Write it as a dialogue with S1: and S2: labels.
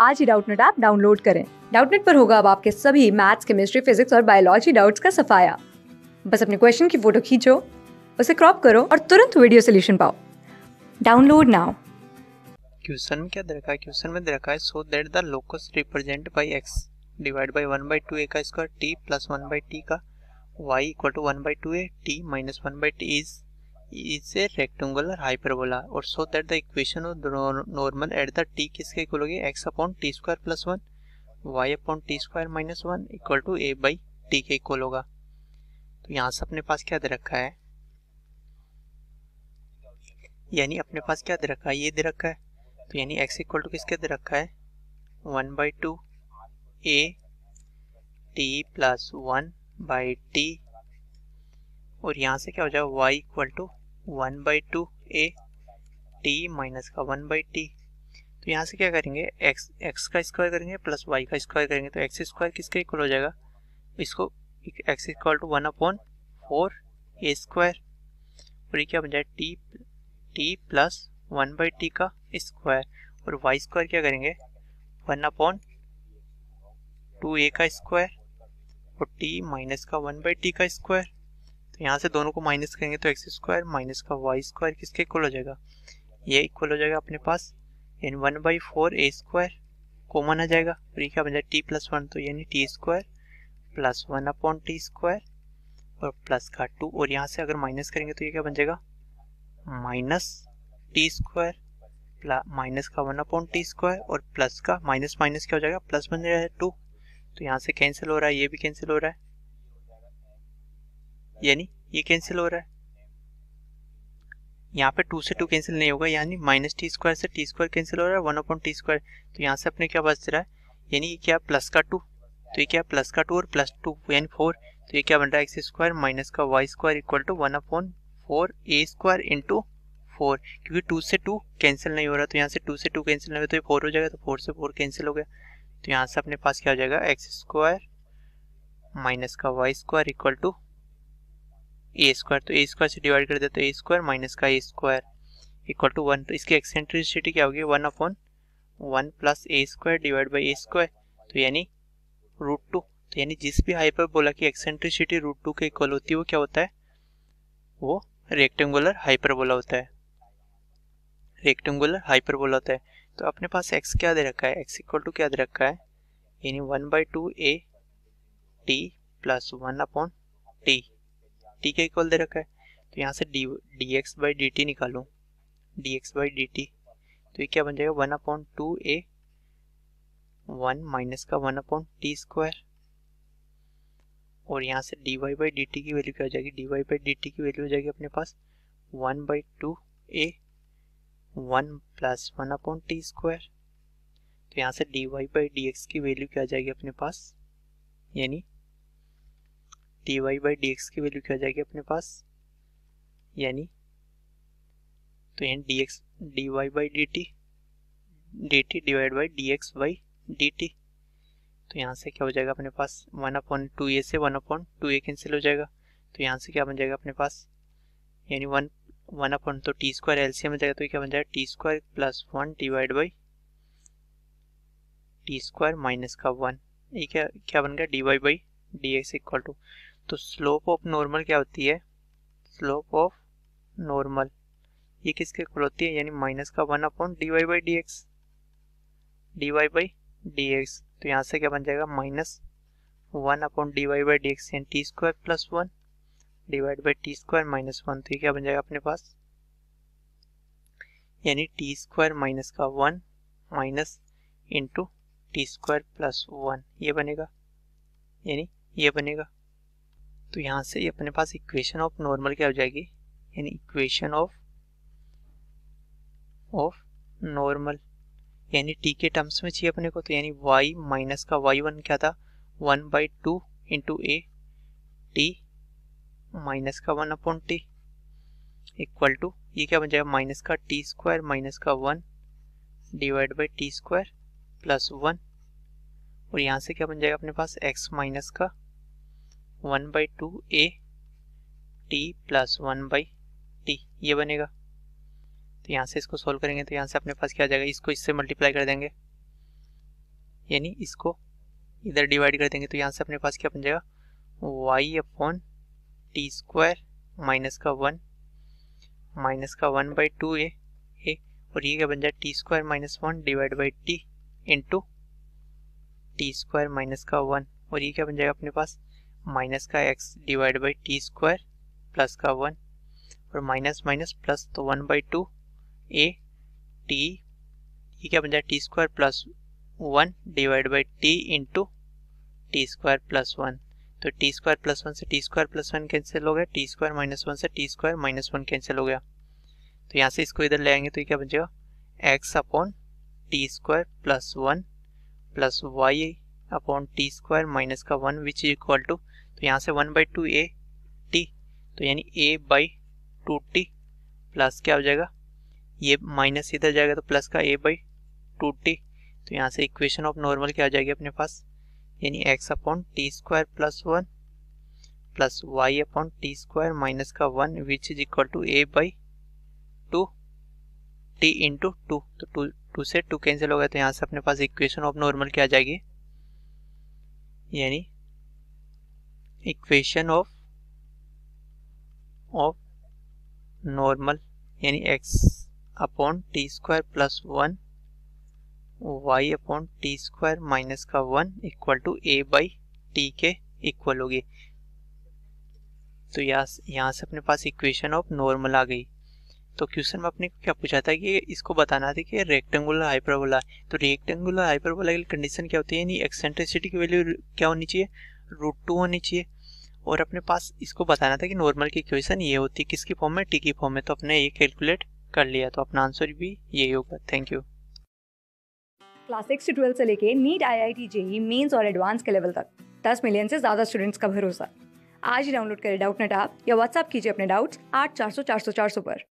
S1: आज ही Doubtnut app download करें डाउटनेट पर होगा अब आपके सभी मैथ्स केमिस्ट्री फिजिक्स और बायोलॉजी डाउट्स का सफाया बस अपने क्वेश्चन की फोटो खींचो उसे क्रॉप करो और तुरंत वीडियो सोल्यूशन पाओ डाउनलोड नाउ क्वेश्चन में क्या दे रखा है क्वेश्चन में दे रखा है so that the locus represent by X divide by 1 by 2 A का square T plus 1 by T का Y equal to 1 by 2 A T minus 1 by T is is a rectangular hyperbola और so that the equation of normal at the T किसके equal होगी X upon T square plus one Y upon T square minus one equal to A by T के equal होगा तो यहाँ से अपने पास क्या दे रखा है यानी अपने पास क्या दे रखा है ये दे रखा है तो यानी एक्स इक्वल टू किसके दे रखा है one by two A T plus one by T और यहाँ से क्या हो जाएगा Y equal to one by two A T minus का वन बाई टी तो यहाँ से क्या करेंगे एक्स एक्स का स्क्वायर करेंगे प्लस वाई का स्क्वायर करेंगे तो एक्स स्क्वायर किसके इक्वल हो जाएगा इसको X equal to one upon four A square और ये क्या बन जाए T T plus one by T का स्क्वायर और वाई स्क्वायर क्या करेंगे वन अपॉन टू ए का स्क्वायर और टी माइनस का वन बाई टी का स्क्वायर यहाँ से दोनों को माइनस करेंगे तो एक्स स्क्वायर माइनस का वाई स्क्वायर किसके इक्वल हो जाएगा ये इक्वल हो जाएगा अपने पास एन one by four A square common आ जाएगा और ये क्या बन जाएगा टी प्लस वन तो यानी T square plus one upon T square और प्लस का टू और यहाँ से अगर माइनस करेंगे तो ये क्या बन जाएगा माइनस टी स्क्वायर माइनस का वन अपॉन टी स्क्वायर और प्लस का माइनस माइनस क्या हो जाएगा प्लस बन जाएगा टू तो यहाँ से कैंसिल हो रहा है ये भी कैंसिल हो रहा है यानी ये कैंसिल हो रहा है यहाँ पे टू से टू कैंसिल नहीं होगा यानी माइनस टी स्क्वायर से टी स्क्वायर कैंसिल हो रहा है वन अपॉन टी स्क्वायर तो यहाँ से अपने क्या बच रहा है यानी ये क्या प्लस का टू तो ये क्या प्लस का टू और प्लस टू यानी फोर तो ये क्या बन रहा है एक्स स्क्वायर माइनस का Y square equal to one upon four A square into four क्योंकि टू से टू कैंसिल नहीं हो रहा तो यहाँ से टू से टू कैंसिल नहीं हो तो ये फोर हो जाएगा तो फोर से फोर कैंसिल हो गया तो यहाँ से अपने पास क्या हो जाएगा एक्स स्क्वायर माइनस का Y square equal to A square तो ए स्क्वायर से डिवाइड कर देते तो ए स्क्वायर माइनस का A square equal to one तो इसकी एक्सेंट्रिसिटी क्या होगी one upon one plus A square divide by A square तो यानी रूट टू तो यानी जिस भी हाई पर बोला कि एक्सेंट्रिसिटी रूट टू के इक्वल होती है वो क्या होता है वो रेक्टेंगुलर हाइपरबोला होता है रेक्टेंगुलर हाइपरबोला होता है तो अपने पास एक्स क्या दे रखा है एक्स इक्वल टू क्या दे रखा है यानी one by two A T plus one upon T T के इक्वल दे रखा है तो यहाँ से D D X by D T निकालो D X by D T तो ये क्या बन जाएगा one upon two A one minus का वन अपॉइंट टी स्क्वायर और यहाँ से D Y by D T की वैल्यू क्या हो जाएगी D Y by D T की वैल्यू हो जाएगी अपने पास one by two A one plus one upon T square तो यहाँ से D Y by D X की वैल्यू क्या आ जाएगी अपने पास यानी D Y by D X की वैल्यू क्या हो जाएगी अपने पास यानी तो यानी D X D Y by D T D T divide by D X by D T तो यहाँ से क्या हो जाएगा अपने पास वन अपॉन टू ए से one upon two A cancel हो जाएगा तो यहाँ से क्या बन जाएगा अपने पास यानी वन वन अपॉन तो T square L C M जाएगा तो क्या बन जाएगा T square plus one divide by T square minus का वन ये क्या क्या बन गया D Y by D X equal to तो स्लोप ऑफ नॉर्मल क्या होती है स्लोप ऑफ नॉर्मल ये किसके कुल होती है यानी माइनस का one upon D Y by D X D Y by D X तो यहाँ से क्या बन जाएगा minus one upon D Y by D X यानी T square plus one divide by T square minus one तो ये क्या बन जाएगा अपने पास यानी टी स्क्वायर माइनस का one minus into T square plus one ये बनेगा यानी ये बनेगा तो यहाँ से अपने पास इक्वेशन ऑफ नॉर्मल क्या हो जाएगी यानी इक्वेशन ऑफ ऑफ नॉर्मल यानी टी के टर्म्स में चाहिए अपने को तो यानी वाई माइनस का वाई वन क्या था one by two into A T minus का one upon T equal to ये क्या बन जाएगा माइनस का टी स्क्वायर माइनस का one divide by T square plus one और यहाँ से क्या बन जाएगा अपने पास एक्स माइनस का one by two A T plus one by T ये बनेगा तो यहाँ से इसको सोल्व करेंगे तो यहाँ से अपने पास क्या आ जाएगा इसको इससे मल्टीप्लाई कर देंगे यानी इसको इधर डिवाइड कर देंगे तो यहाँ से अपने पास क्या बन जाएगा Y upon T square minus का वन माइनस का one by two A A और ये क्या बन जाए T square minus one divide by T into T square minus का वन और ये क्या बन जाएगा अपने पास माइनस का X divide by T square plus का वन और माइनस माइनस प्लस तो one by two A T ये क्या बन जाए T square plus one divide by T into T square plus one तो टी स्क्वायर प्लस वन से T square plus one cancel हो गया टी स्क्वायर माइनस वन से T square minus one cancel हो गया तो यहाँ से इसको इधर ले आएंगे तो ये क्या बन जाएगा X upon T square plus one plus Y upon T square minus का one which is equal to तो यहाँ से one by two A T तो यानी A by two T plus क्या हो जाएगा ये माइनस इधर जाएगा तो प्लस का ए बाई टू टी तो यहाँ से इक्वेशन ऑफ नॉर्मल क्या आ जाएगी अपने पास यानी X upon T square plus one plus Y upon T square minus का one which is equal to A by two T into two तो टू टू से टू कैंसिल हो गया तो यहाँ से अपने पास इक्वेशन ऑफ नॉर्मल क्या आ जाएगी यानी इक्वेशन ऑफ ऑफ नॉर्मल यानी X upon T square plus one Y upon T square minus का one equal to A by T के इक्वल होगी तो यहाँ यहाँ से अपने पास इक्वेशन ऑफ नॉर्मल आ गई तो क्वेश्चन में अपने को क्या पूछा था कि इसको बताना था कि रेक्टेंगुलर हाइपरबोला तो रेक्टेंगुलर हाइपरबोला की कंडीशन क्या होती है यानी एक्सेंट्रिसिटी की वैल्यू क्या होनी चाहिए रूट टू होनी चाहिए और अपने पास इसको बताना था कि नॉर्मल की इक्वेशन ये होती है किसकी फॉर्म में टी की फॉर्म में तो अपने ये कैलकुलेट कर लिया तो अपना आंसर भी यही होगा थैंक यू क्लास सिक्स से ट्वेल्थ से लेके NEET I I T JEE mains और एडवांस के लेवल तक दस मिलियन से ज़्यादा स्टूडेंट्स का भरोसा आज ही डाउनलोड करें डाउट नेट आप या व्हाट्सअप कीजिए अपने डाउट्स आठ चार सौ चार सौ चार सौ पर